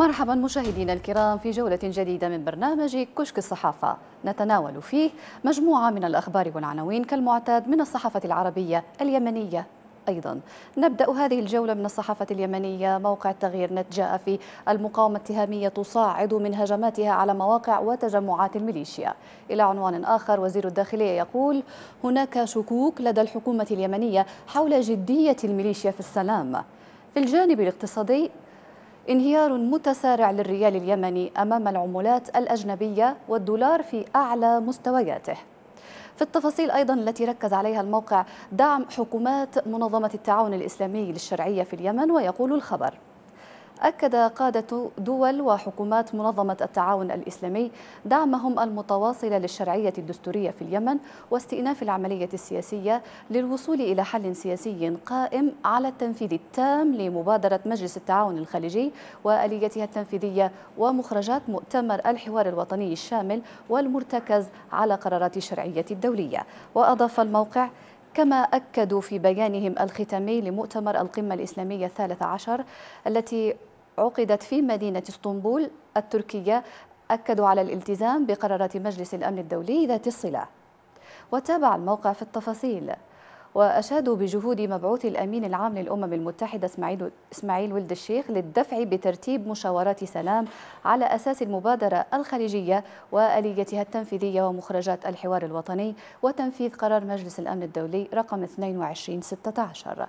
مرحبا مشاهدينا الكرام في جولة جديدة من برنامج كشك الصحافة نتناول فيه مجموعة من الأخبار والعناوين كالمعتاد من الصحافة العربية اليمنية أيضا نبدأ هذه الجولة من الصحافة اليمنية موقع تغيير نت جاء في المقاومة التهامية تصاعد من هجماتها على مواقع وتجمعات الميليشيا إلى عنوان آخر وزير الداخلية يقول هناك شكوك لدى الحكومة اليمنية حول جدية الميليشيا في السلام في الجانب الاقتصادي انهيار متسارع للريال اليمني أمام العملات الأجنبية والدولار في أعلى مستوياته في التفاصيل أيضا التي ركز عليها الموقع دعم حكومات منظمة التعاون الإسلامي للشرعية في اليمن ويقول الخبر أكد قادة دول وحكومات منظمة التعاون الإسلامي دعمهم المتواصل للشرعية الدستورية في اليمن واستئناف العملية السياسية للوصول إلى حل سياسي قائم على التنفيذ التام لمبادرة مجلس التعاون الخليجي وآليتها التنفيذية ومخرجات مؤتمر الحوار الوطني الشامل والمرتكز على قرارات الشرعية الدولية وأضاف الموقع كما أكدوا في بيانهم الختامي لمؤتمر القمة الإسلامية الثالث عشر التي عقدت في مدينة اسطنبول التركية أكدوا على الالتزام بقرارات مجلس الأمن الدولي ذات الصلة وتابع الموقع في التفاصيل وأشادوا بجهود مبعوث الأمين العام للأمم المتحدة اسماعيل, إسماعيل ولد الشيخ للدفع بترتيب مشاورات سلام على أساس المبادرة الخليجية وآليتها التنفيذية ومخرجات الحوار الوطني وتنفيذ قرار مجلس الأمن الدولي رقم 2216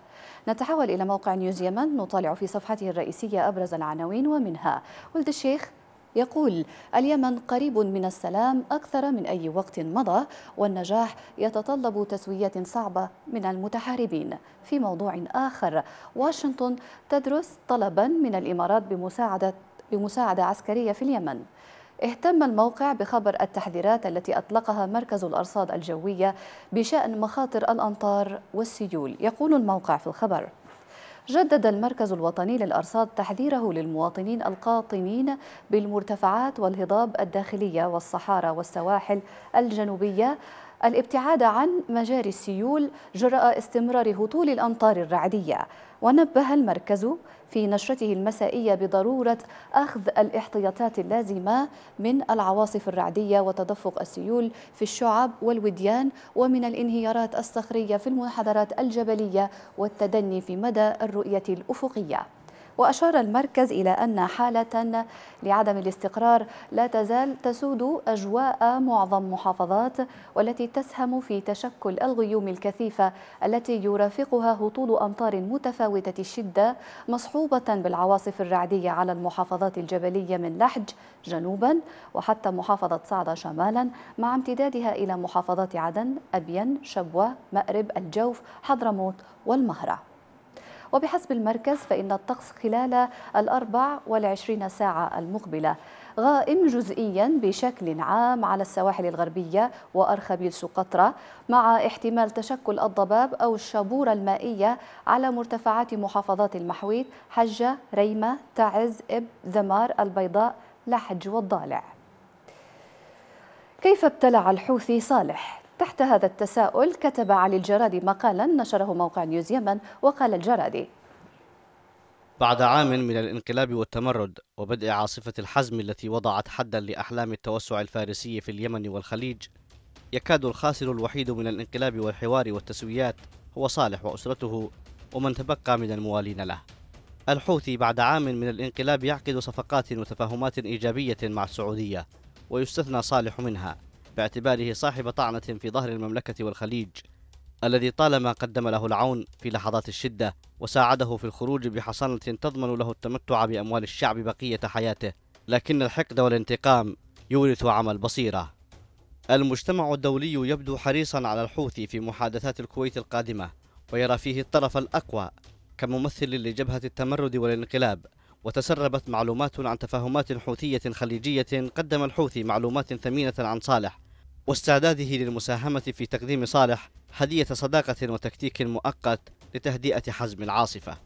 نتحول إلى موقع نيوز يمن نطالع في صفحته الرئيسية أبرز العناوين ومنها ولد الشيخ يقول اليمن قريب من السلام أكثر من أي وقت مضى والنجاح يتطلب تسوية صعبة من المتحاربين في موضوع آخر واشنطن تدرس طلبا من الإمارات بمساعدة بمساعدة عسكرية في اليمن اهتم الموقع بخبر التحذيرات التي أطلقها مركز الأرصاد الجوية بشأن مخاطر الأمطار والسيول يقول الموقع في الخبر جدد المركز الوطني للأرصاد تحذيره للمواطنين القاطنين بالمرتفعات والهضاب الداخلية والصحارى والسواحل الجنوبية الابتعاد عن مجاري السيول جراء استمرار هطول الأمطار الرعدية ونبه المركز في نشرته المسائية بضرورة أخذ الاحتياطات اللازمة من العواصف الرعدية وتدفق السيول في الشعب والوديان ومن الانهيارات الصخرية في المنحدرات الجبلية والتدني في مدى الرؤية الأفقية وأشار المركز إلى أن حالة لعدم الاستقرار لا تزال تسود أجواء معظم محافظات والتي تسهم في تشكل الغيوم الكثيفة التي يرافقها هطول أمطار متفاوتة الشدة مصحوبة بالعواصف الرعدية على المحافظات الجبلية من لحج جنوبا وحتى محافظة صعدة شمالا مع امتدادها إلى محافظات عدن أبين شبوة مأرب الجوف حضرموت والمهرة وبحسب المركز فإن الطقس خلال الأربع والعشرين ساعة المقبلة غائم جزئيا بشكل عام على السواحل الغربية وأرخبيل سقطرى مع احتمال تشكل الضباب أو الشبورة المائية على مرتفعات محافظات المحويت حجة ريمة تعز إب ذمار البيضاء لحج والضالع كيف ابتلع الحوثي صالح تحت هذا التساؤل كتب علي الجرادي مقالا نشره موقع نيوز يمن وقال الجرادي بعد عام من الانقلاب والتمرد وبدء عاصفة الحزم التي وضعت حدا لأحلام التوسع الفارسي في اليمن والخليج يكاد الخاسر الوحيد من الانقلاب والحوار والتسويات هو صالح وأسرته ومن تبقى من الموالين له الحوثي بعد عام من الانقلاب يعقد صفقات وتفاهمات إيجابية مع السعودية ويستثنى صالح منها باعتباره صاحب طعنة في ظهر المملكة والخليج الذي طالما قدم له العون في لحظات الشدة وساعده في الخروج بحصانة تضمن له التمتع بأموال الشعب بقية حياته لكن الحقد والانتقام يورث عمى البصيرة المجتمع الدولي يبدو حريصا على الحوثي في محادثات الكويت القادمة ويرى فيه الطرف الأقوى كممثل لجبهة التمرد والانقلاب وتسربت معلومات عن تفاهمات حوثية خليجية قدم الحوثي معلومات ثمينة عن صالح واستعداده للمساهمة في تقديم صالح هدية صداقة وتكتيك مؤقت لتهدئة حزم العاصفة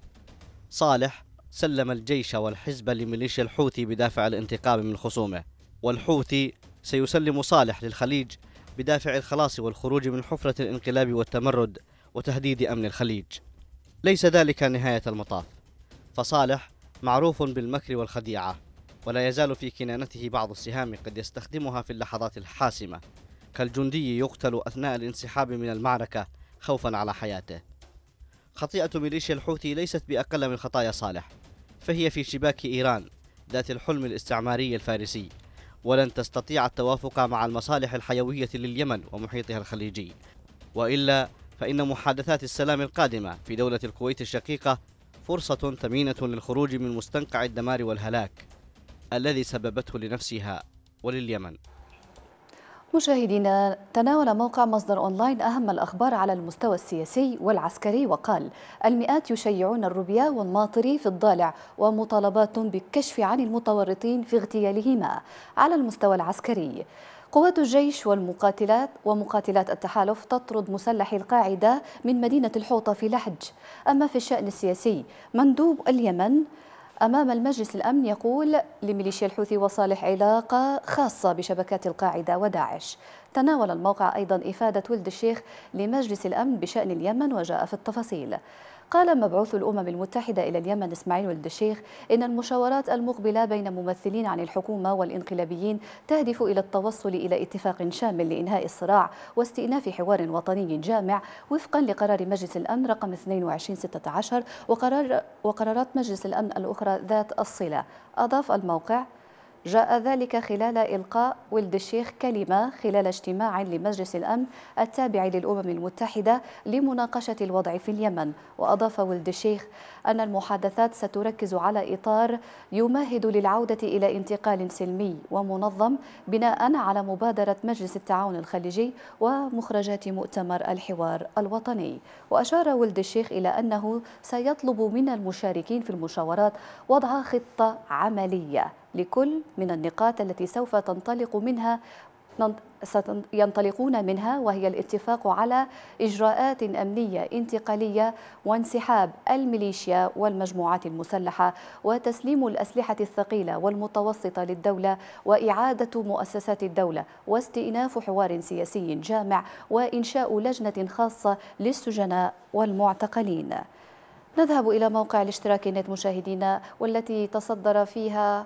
صالح سلم الجيش والحزب لميليشيا الحوثي بدافع الانتقام من خصومه والحوثي سيسلم صالح للخليج بدافع الخلاص والخروج من حفرة الانقلاب والتمرد وتهديد أمن الخليج ليس ذلك نهاية المطاف فصالح معروف بالمكر والخديعة ولا يزال في كنانته بعض السهام قد يستخدمها في اللحظات الحاسمة كالجندي يقتل أثناء الانسحاب من المعركة خوفا على حياته خطيئة ميليشيا الحوثي ليست بأقل من خطايا صالح فهي في شباك إيران ذات الحلم الاستعماري الفارسي ولن تستطيع التوافق مع المصالح الحيوية لليمن ومحيطها الخليجي وإلا فإن محادثات السلام القادمة في دولة الكويت الشقيقة فرصة ثمينة للخروج من مستنقع الدمار والهلاك الذي سببته لنفسها ولليمن مشاهدينا تناول موقع مصدر أونلاين أهم الأخبار على المستوى السياسي والعسكري وقال المئات يشيعون الروبيا والماطري في الضالع ومطالبات بالكشف عن المتورطين في اغتيالهما على المستوى العسكري قوات الجيش والمقاتلات ومقاتلات التحالف تطرد مسلحي القاعدة من مدينة الحوطة في لحج أما في الشأن السياسي مندوب اليمن أمام المجلس الأمن يقول لميليشيا الحوثي وصالح علاقة خاصة بشبكات القاعدة وداعش تناول الموقع أيضا إفادة ولد الشيخ لمجلس الأمن بشأن اليمن وجاء في التفاصيل قال مبعوث الأمم المتحدة إلى اليمن إسماعيل الدشيخ إن المشاورات المقبلة بين ممثلين عن الحكومة والإنقلابيين تهدف إلى التوصل إلى اتفاق شامل لإنهاء الصراع واستئناف حوار وطني جامع وفقا لقرار مجلس الأمن رقم 2216 وقرار وقرارات مجلس الأمن الأخرى ذات الصلة أضاف الموقع جاء ذلك خلال إلقاء ولد الشيخ كلمة خلال اجتماع لمجلس الأمن التابع للأمم المتحدة لمناقشة الوضع في اليمن وأضاف ولد الشيخ أن المحادثات ستركز على إطار يمهد للعودة إلى انتقال سلمي ومنظم بناء على مبادرة مجلس التعاون الخليجي ومخرجات مؤتمر الحوار الوطني وأشار ولد الشيخ إلى أنه سيطلب من المشاركين في المشاورات وضع خطة عملية لكل من النقاط التي سوف تنطلق منها ينطلقون منها وهي الاتفاق على إجراءات أمنية انتقالية وانسحاب الميليشيا والمجموعات المسلحة وتسليم الأسلحة الثقيلة والمتوسطة للدولة وإعادة مؤسسات الدولة واستئناف حوار سياسي جامع وإنشاء لجنة خاصة للسجناء والمعتقلين نذهب إلى موقع الاشتراك نت مشاهدينا والتي تصدر فيها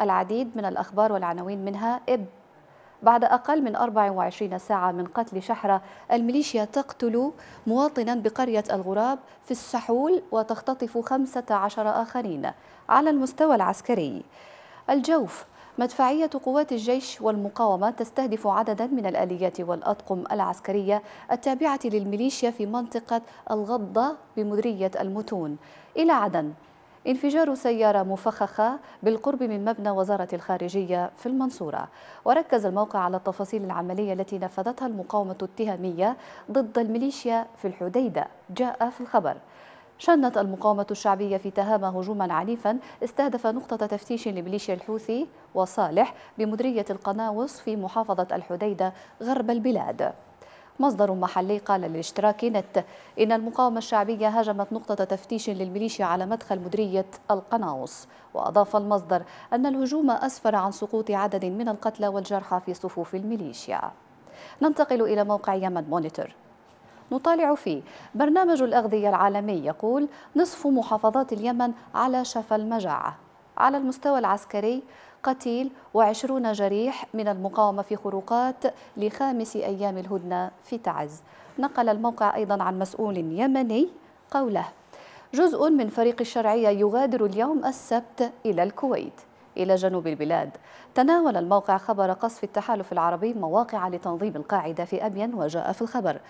العديد من الأخبار والعناوين منها إب بعد أقل من 24 ساعة من قتل شحرة الميليشيا تقتل مواطنا بقرية الغراب في السحول وتختطف 15 آخرين على المستوى العسكري الجوف مدفعية قوات الجيش والمقاومة تستهدف عددا من الآليات والأطقم العسكرية التابعة للميليشيا في منطقة الغضة بمديرية المتون إلى عدن انفجار سيارة مفخخة بالقرب من مبنى وزارة الخارجية في المنصورة وركز الموقع على التفاصيل العملية التي نفذتها المقاومة التهامية ضد الميليشيا في الحديدة جاء في الخبر شنت المقاومة الشعبية في تهامة هجوما عنيفا استهدف نقطة تفتيش لميليشيا الحوثي وصالح بمدرية القناوس في محافظة الحديدة غرب البلاد مصدر محلي قال للاشتراك نت إن المقاومة الشعبية هاجمت نقطة تفتيش للميليشيا على مدخل مدرية القناوس وأضاف المصدر أن الهجوم أسفر عن سقوط عدد من القتلى والجرحى في صفوف الميليشيا ننتقل إلى موقع يمن مونيتور نطالع فيه برنامج الأغذية العالمي يقول نصف محافظات اليمن على شفا المجاعة على المستوى العسكري قتيل وعشرون جريح من المقاومة في خروقات لخامس أيام الهدنة في تعز نقل الموقع أيضا عن مسؤول يمني قوله جزء من فريق الشرعية يغادر اليوم السبت إلى الكويت إلى جنوب البلاد تناول الموقع خبر قصف التحالف العربي مواقع لتنظيم القاعدة في أبين وجاء في الخبر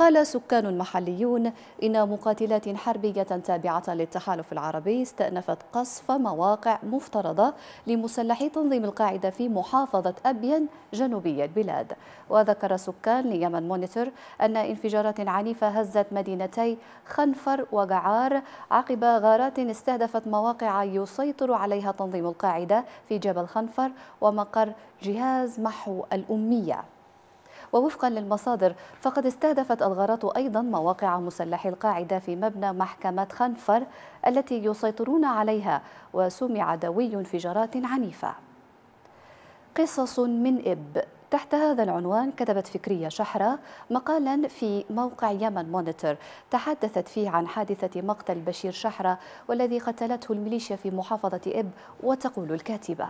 قال سكان محليون إن مقاتلات حربية تابعة للتحالف العربي استأنفت قصف مواقع مفترضة لمسلحي تنظيم القاعدة في محافظة أبين جنوبي البلاد وذكر سكان ليمن مونيتور أن انفجارات عنيفة هزت مدينتي خنفر وقعار عقب غارات استهدفت مواقع يسيطر عليها تنظيم القاعدة في جبل خنفر ومقر جهاز محو الأمية ووفقا للمصادر فقد استهدفت الغارات أيضا مواقع مسلحي القاعدة في مبنى محكمة خنفر التي يسيطرون عليها وسمع دوي انفجارات عنيفة قصص من إب تحت هذا العنوان كتبت فكرية شحرة مقالا في موقع يمن مونيتور تحدثت فيه عن حادثة مقتل بشير شحرة والذي قتلته الميليشيا في محافظة إب وتقول الكاتبة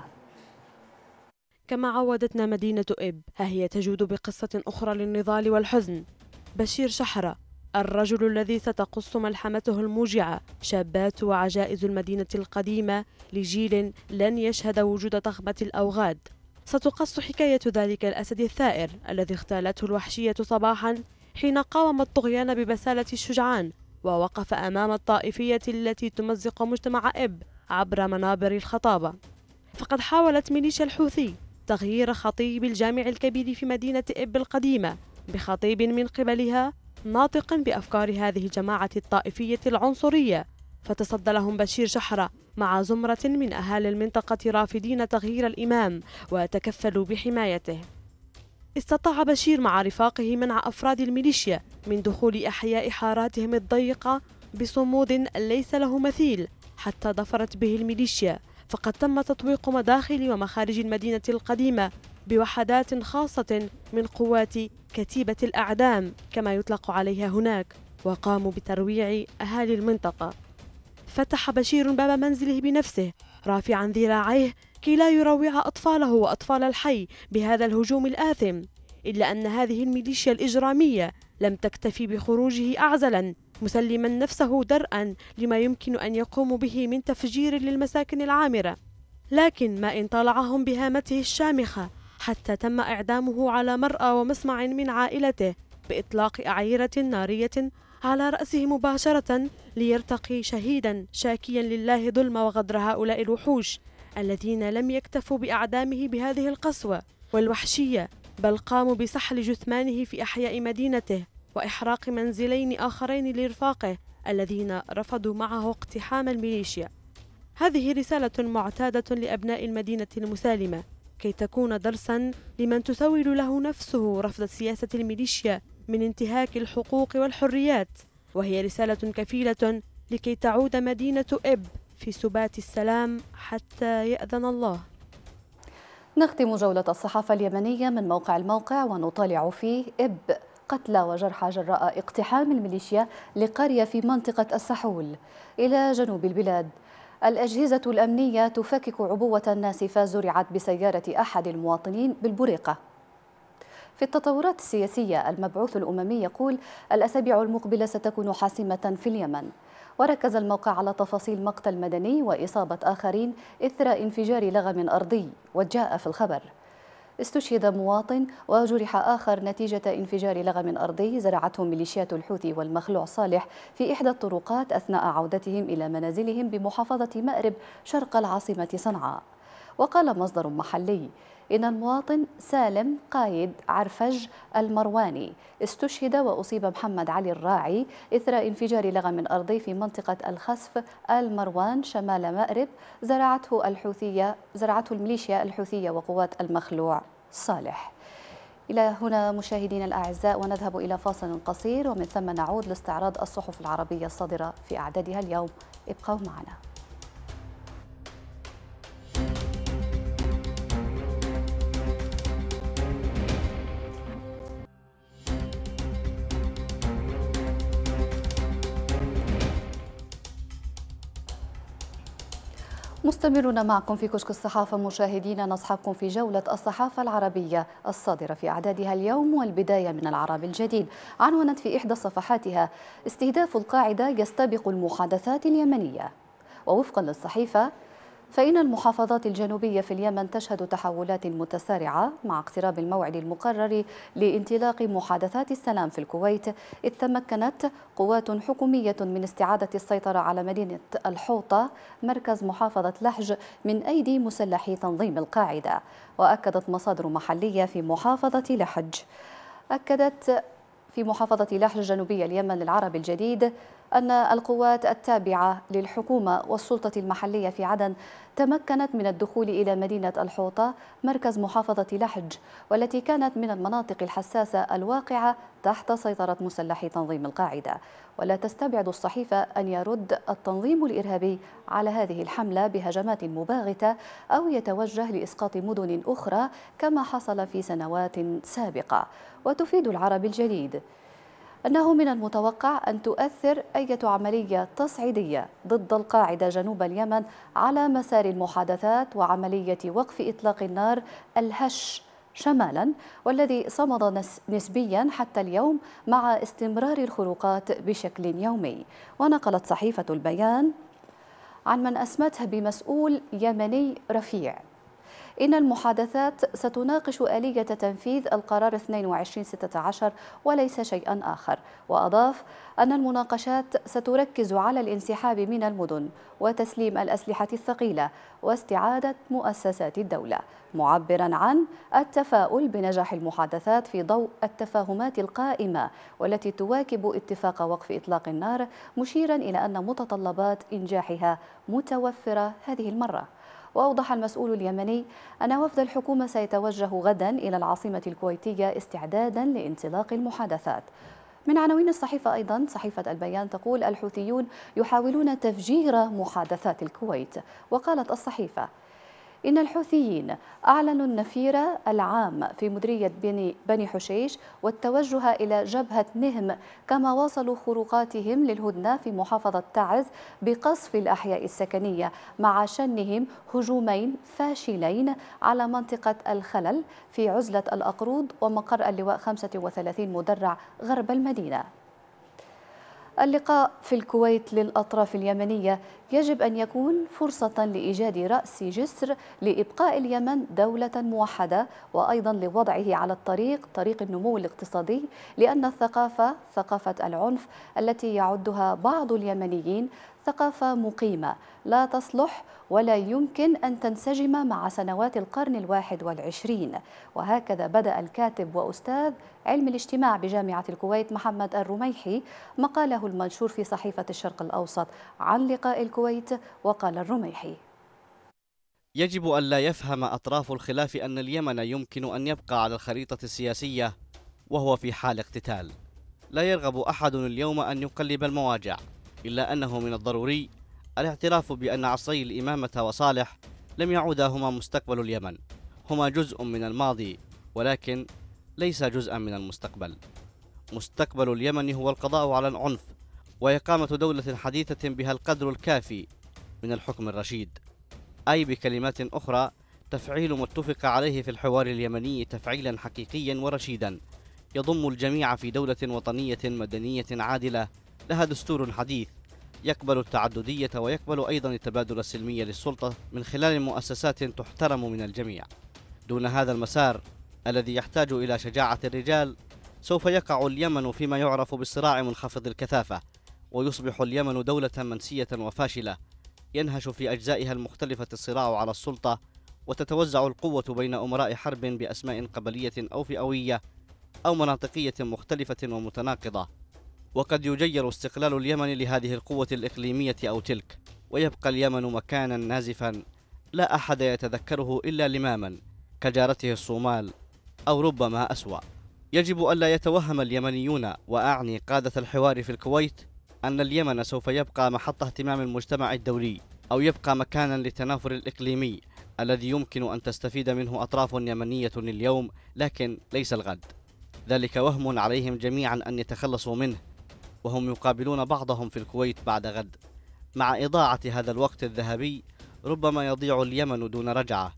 كما عودتنا مدينة إب ها هي تجود بقصة أخرى للنضال والحزن بشير شحرة الرجل الذي ستقص ملحمته الموجعة شابات وعجائز المدينة القديمة لجيل لن يشهد وجود تخمة الأوغاد ستقص حكاية ذلك الأسد الثائر الذي اغتالته الوحشية صباحا حين قاوم الطغيان ببسالة الشجعان ووقف أمام الطائفية التي تمزق مجتمع إب عبر منابر الخطابة فقد حاولت ميليشيا الحوثي تغيير خطيب الجامع الكبير في مدينة إب القديمة بخطيب من قبلها ناطق بأفكار هذه الجماعة الطائفية العنصرية فتصدى لهم بشير شحرة مع زمرة من أهالي المنطقة رافدين تغيير الإمام وتكفلوا بحمايته استطاع بشير مع رفاقه منع أفراد الميليشيا من دخول أحياء حاراتهم الضيقة بصمود ليس له مثيل حتى ضفرت به الميليشيا فقد تم تطويق مداخل ومخارج المدينة القديمة بوحدات خاصة من قوات كتيبة الأعدام كما يطلق عليها هناك وقاموا بترويع أهالي المنطقة فتح بشير باب منزله بنفسه رافعا ذراعيه كي لا يروع أطفاله وأطفال الحي بهذا الهجوم الآثم إلا أن هذه الميليشيا الإجرامية لم تكتفي بخروجه أعزلا مسلما نفسه درءا لما يمكن أن يقوم به من تفجير للمساكن العامرة لكن ما إن طالعهم بهامته الشامخة حتى تم إعدامه على مرأى ومسمع من عائلته بإطلاق أعيرة نارية على رأسه مباشرة ليرتقي شهيدا شاكيا لله ظلم وغدر هؤلاء الوحوش الذين لم يكتفوا بأعدامه بهذه القسوة والوحشية بل قاموا بسحل جثمانه في أحياء مدينته وإحراق منزلين آخرين لرفاقه الذين رفضوا معه اقتحام الميليشيا هذه رسالة معتادة لأبناء المدينة المسالمة كي تكون درسا لمن تسول له نفسه رفض سياسة الميليشيا من انتهاك الحقوق والحريات وهي رسالة كفيلة لكي تعود مدينة إب في سبات السلام حتى يأذن الله نختم جولة الصحافة اليمنية من موقع الموقع ونطالع فيه إب قتلى وجرحى جراء اقتحام الميليشيا لقرية في منطقة السحول إلى جنوب البلاد الأجهزة الأمنية تفكك عبوة ناسفة زرعت بسيارة أحد المواطنين بالبريقة في التطورات السياسية المبعوث الأممي يقول الأسابيع المقبلة ستكون حاسمة في اليمن وركز الموقع على تفاصيل مقتل مدني وإصابة آخرين إثر انفجار لغم أرضي وجاء في الخبر استشهد مواطن وجرح آخر نتيجة انفجار لغم أرضي زرعته ميليشيات الحوثي والمخلوع صالح في إحدى الطرقات أثناء عودتهم إلى منازلهم بمحافظة مأرب شرق العاصمة صنعاء وقال مصدر محلي إن المواطن سالم قايد عرفج المرواني استشهد وأصيب محمد علي الراعي إثر انفجار لغم أرضي في منطقة الخسف المروان شمال مأرب زرعته الحوثية زرعته الميليشيا الحوثية وقوات المخلوع صالح إلى هنا مشاهدينا الأعزاء ونذهب إلى فاصل قصير ومن ثم نعود لاستعراض الصحف العربية الصادرة في أعدادها اليوم ابقوا معنا مستمرون معكم في كشك الصحافة مشاهدينا نصحبكم في جولة الصحافة العربية الصادرة في أعدادها اليوم والبداية من العرب الجديد عنونت في إحدى صفحاتها استهداف القاعدة يستبق المحادثات اليمنية ووفقا للصحيفة فإن المحافظات الجنوبية في اليمن تشهد تحولات متسارعة مع اقتراب الموعد المقرر لانطلاق محادثات السلام في الكويت إذ تمكنت قوات حكومية من استعادة السيطرة على مدينة الحوطة مركز محافظة لحج من أيدي مسلحي تنظيم القاعدة وأكدت مصادر محلية في محافظة لحج أكدت في محافظة لحج جنوبية اليمن العربي الجديد أن القوات التابعة للحكومة والسلطة المحلية في عدن تمكنت من الدخول إلى مدينة الحوطة مركز محافظة لحج والتي كانت من المناطق الحساسة الواقعة تحت سيطرة مسلحي تنظيم القاعدة ولا تستبعد الصحيفة أن يرد التنظيم الإرهابي على هذه الحملة بهجمات مباغتة أو يتوجه لإسقاط مدن أخرى كما حصل في سنوات سابقة وتفيد العرب الجليد أنه من المتوقع أن تؤثر أي عملية تصعيدية ضد القاعدة جنوب اليمن على مسار المحادثات وعملية وقف إطلاق النار الهش شمالا والذي صمد نسبيا حتى اليوم مع استمرار الخروقات بشكل يومي ونقلت صحيفة البيان عن من أسمته بمسؤول يمني رفيع إن المحادثات ستناقش آلية تنفيذ القرار 2216 وليس شيئا آخر وأضاف أن المناقشات ستركز على الانسحاب من المدن وتسليم الأسلحة الثقيلة واستعادة مؤسسات الدولة معبرا عن التفاؤل بنجاح المحادثات في ضوء التفاهمات القائمة والتي تواكب اتفاق وقف إطلاق النار مشيرا إلى أن متطلبات إنجاحها متوفرة هذه المرة وأوضح المسؤول اليمني أن وفد الحكومة سيتوجه غدا إلى العاصمة الكويتية استعدادا لانطلاق المحادثات من عناوين الصحيفة أيضا صحيفة البيان تقول الحوثيون يحاولون تفجير محادثات الكويت وقالت الصحيفة إن الحوثيين أعلنوا النفير العام في مديرية بني حشيش والتوجه إلى جبهة نهم كما واصلوا خروقاتهم للهدنة في محافظة تعز بقصف الأحياء السكنية مع شنهم هجومين فاشلين على منطقة الخلل في عزلة الأقروض ومقر اللواء 35 مدرع غرب المدينة اللقاء في الكويت للأطراف اليمنية يجب أن يكون فرصة لإيجاد رأس جسر لإبقاء اليمن دولة موحدة وأيضا لوضعه على الطريق طريق النمو الاقتصادي لأن الثقافة ثقافة العنف التي يعدها بعض اليمنيين ثقافة مقيمة لا تصلح ولا يمكن أن تنسجم مع سنوات القرن الواحد والعشرين وهكذا بدأ الكاتب وأستاذ علم الاجتماع بجامعة الكويت محمد الرميحي مقاله المنشور في صحيفة الشرق الأوسط عن لقاء الكويت وقال الرميحي يجب أن لا يفهم أطراف الخلاف أن اليمن يمكن أن يبقى على الخريطة السياسية وهو في حال اقتتال لا يرغب أحد اليوم أن يقلب المواجع إلا أنه من الضروري الاعتراف بأن عصي الإمامة وصالح لم يعودا هما مستقبل اليمن هما جزء من الماضي ولكن ليس جزءا من المستقبل مستقبل اليمن هو القضاء على العنف وإقامة دولة حديثة بها القدر الكافي من الحكم الرشيد أي بكلمات أخرى تفعيل ما اتفق عليه في الحوار اليمني تفعيلا حقيقيا ورشيدا يضم الجميع في دولة وطنية مدنية عادلة لها دستور حديث يقبل التعددية ويقبل أيضا التبادل السلمي للسلطة من خلال مؤسسات تحترم من الجميع دون هذا المسار الذي يحتاج إلى شجاعة الرجال سوف يقع اليمن فيما يعرف بالصراع منخفض الكثافة ويصبح اليمن دولة منسية وفاشلة ينهش في أجزائها المختلفة الصراع على السلطة وتتوزع القوة بين أمراء حرب بأسماء قبلية أو فئوية أو مناطقية مختلفة ومتناقضة وقد يجير استقلال اليمن لهذه القوة الإقليمية أو تلك ويبقى اليمن مكانا نازفا لا أحد يتذكره إلا لماما كجارته الصومال أو ربما أسوأ يجب ألا يتوهم اليمنيون وأعني قادة الحوار في الكويت أن اليمن سوف يبقى محط اهتمام المجتمع الدولي أو يبقى مكانا للتنافر الإقليمي الذي يمكن أن تستفيد منه أطراف يمنية اليوم لكن ليس الغد ذلك وهم عليهم جميعا أن يتخلصوا منه وهم يقابلون بعضهم في الكويت بعد غد مع إضاعة هذا الوقت الذهبي ربما يضيع اليمن دون رجعة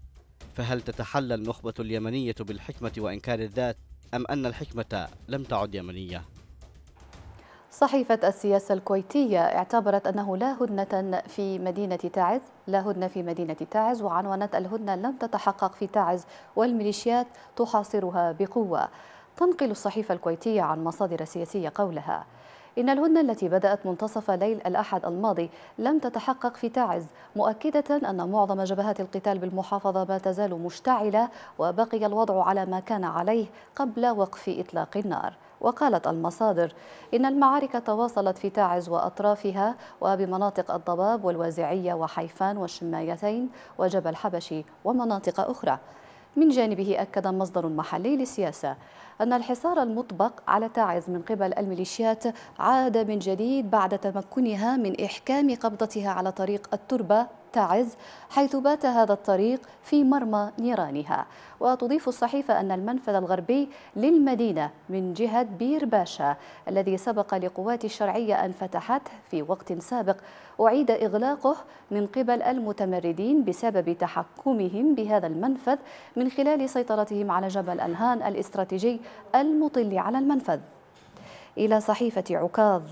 فهل تتحلى النخبة اليمنية بالحكمة وإنكار الذات أم أن الحكمة لم تعد يمنية؟ صحيفة السياسة الكويتية اعتبرت أنه لا هدنة في مدينة تعز لا هدنة في مدينة تعز وعنونت الهدنة لم تتحقق في تعز والميليشيات تحاصرها بقوة تنقل الصحيفة الكويتية عن مصادر سياسية قولها إن الهدنة التي بدأت منتصف ليل الأحد الماضي لم تتحقق في تعز مؤكدة أن معظم جبهات القتال بالمحافظة ما تزال مشتعلة وبقي الوضع على ما كان عليه قبل وقف إطلاق النار وقالت المصادر إن المعارك تواصلت في تعز وأطرافها وبمناطق الضباب والوازعية وحيفان والشمايتين وجبل حبشي ومناطق أخرى من جانبه أكد مصدر محلي للسياسة أن الحصار المطبق على تعز من قبل الميليشيات عاد من جديد بعد تمكنها من إحكام قبضتها على طريق التربة تعز حيث بات هذا الطريق في مرمى نيرانها وتضيف الصحيفة أن المنفذ الغربي للمدينة من جهة بير باشا الذي سبق لقوات الشرعية أن فتحته في وقت سابق أعيد إغلاقه من قبل المتمردين بسبب تحكمهم بهذا المنفذ من خلال سيطرتهم على جبل أنهان الاستراتيجي المطل على المنفذ إلى صحيفة عكاظ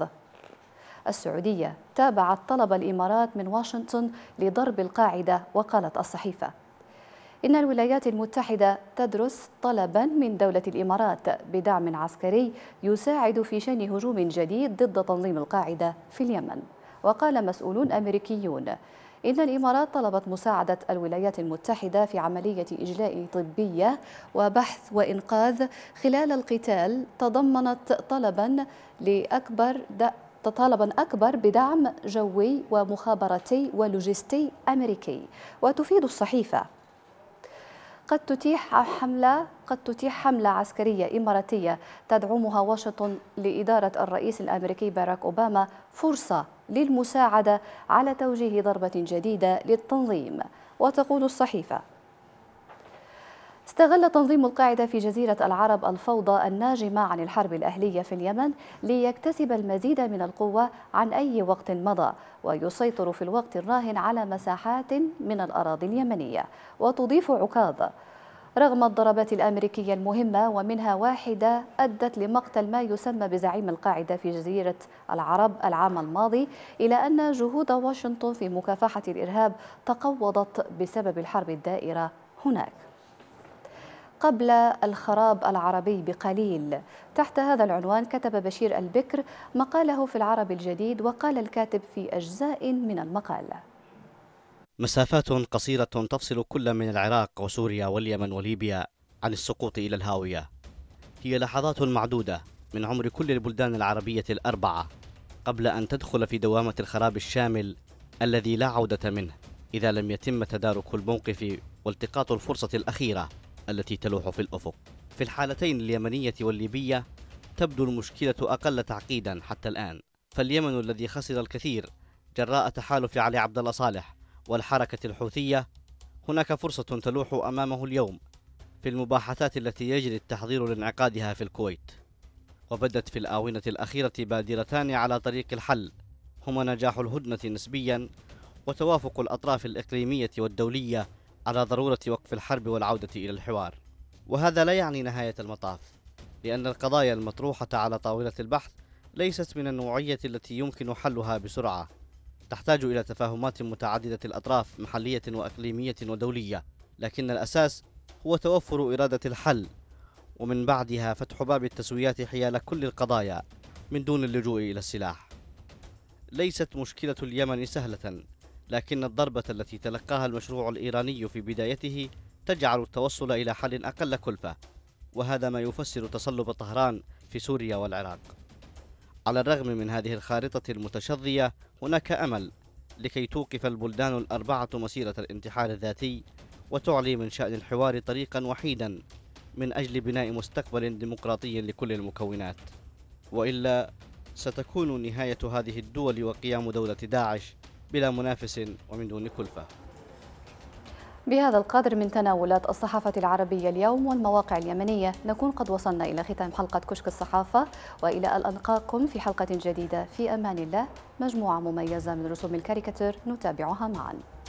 السعودية تابعت طلب الإمارات من واشنطن لضرب القاعدة وقالت الصحيفة إن الولايات المتحدة تدرس طلبا من دولة الإمارات بدعم عسكري يساعد في شن هجوم جديد ضد تنظيم القاعدة في اليمن وقال مسؤولون أمريكيون إن الإمارات طلبت مساعدة الولايات المتحدة في عملية إجلاء طبية وبحث وإنقاذ خلال القتال تضمنت طلبا لأكبر دأ تطالبا أكبر بدعم جوي ومخابراتي ولوجستي أمريكي وتفيد الصحيفة قد تتيح حملة قد تتيح حملة عسكرية إماراتية تدعمها واشنطن لإدارة الرئيس الأمريكي باراك أوباما فرصة للمساعدة على توجيه ضربة جديدة للتنظيم وتقول الصحيفة استغل تنظيم القاعدة في جزيرة العرب الفوضى الناجمة عن الحرب الأهلية في اليمن ليكتسب المزيد من القوة عن أي وقت مضى ويسيطر في الوقت الراهن على مساحات من الأراضي اليمنية وتضيف عكاظ رغم الضربات الأمريكية المهمة ومنها واحدة أدت لمقتل ما يسمى بزعيم القاعدة في جزيرة العرب العام الماضي إلى أن جهود واشنطن في مكافحة الإرهاب تقوضت بسبب الحرب الدائرة هناك قبل الخراب العربي بقليل تحت هذا العنوان كتب بشير البكر مقاله في العرب الجديد وقال الكاتب في أجزاء من المقال مسافات قصيرة تفصل كل من العراق وسوريا واليمن وليبيا عن السقوط إلى الهاوية هي لحظات معدودة من عمر كل البلدان العربية الأربعة قبل أن تدخل في دوامة الخراب الشامل الذي لا عودة منه إذا لم يتم تدارك الموقف والتقاط الفرصة الأخيرة التي تلوح في الأفق في الحالتين اليمنية والليبية تبدو المشكلة أقل تعقيدا حتى الآن فاليمن الذي خسر الكثير جراء تحالف علي عبد الله صالح والحركة الحوثية هناك فرصة تلوح أمامه اليوم في المباحثات التي يجري التحضير لانعقادها في الكويت وبدت في الآونة الأخيرة بادرتان على طريق الحل هما نجاح الهدنة نسبيا وتوافق الأطراف الإقليمية والدولية على ضرورة وقف الحرب والعودة إلى الحوار وهذا لا يعني نهاية المطاف لأن القضايا المطروحة على طاولة البحث ليست من النوعية التي يمكن حلها بسرعة تحتاج إلى تفاهمات متعددة الأطراف محلية وإقليمية ودولية لكن الأساس هو توفر إرادة الحل ومن بعدها فتح باب التسويات حيال كل القضايا من دون اللجوء إلى السلاح ليست مشكلة اليمن سهلة لكن الضربة التي تلقاها المشروع الإيراني في بدايته تجعل التوصل إلى حل أقل كلفة وهذا ما يفسر تصلب طهران في سوريا والعراق على الرغم من هذه الخارطة المتشظية هناك أمل لكي توقف البلدان الأربعة مسيرة الانتحار الذاتي وتعلي من شأن الحوار طريقا وحيدا من أجل بناء مستقبل ديمقراطي لكل المكونات وإلا ستكون نهاية هذه الدول وقيام دولة داعش بلا منافس ومن دون كلفة بهذا القدر من تناولات الصحافة العربية اليوم والمواقع اليمنية نكون قد وصلنا إلى ختام حلقة كشك الصحافة وإلى ألقاكم في حلقة جديدة في أمان الله مجموعة مميزة من رسوم الكاريكاتير نتابعها معاً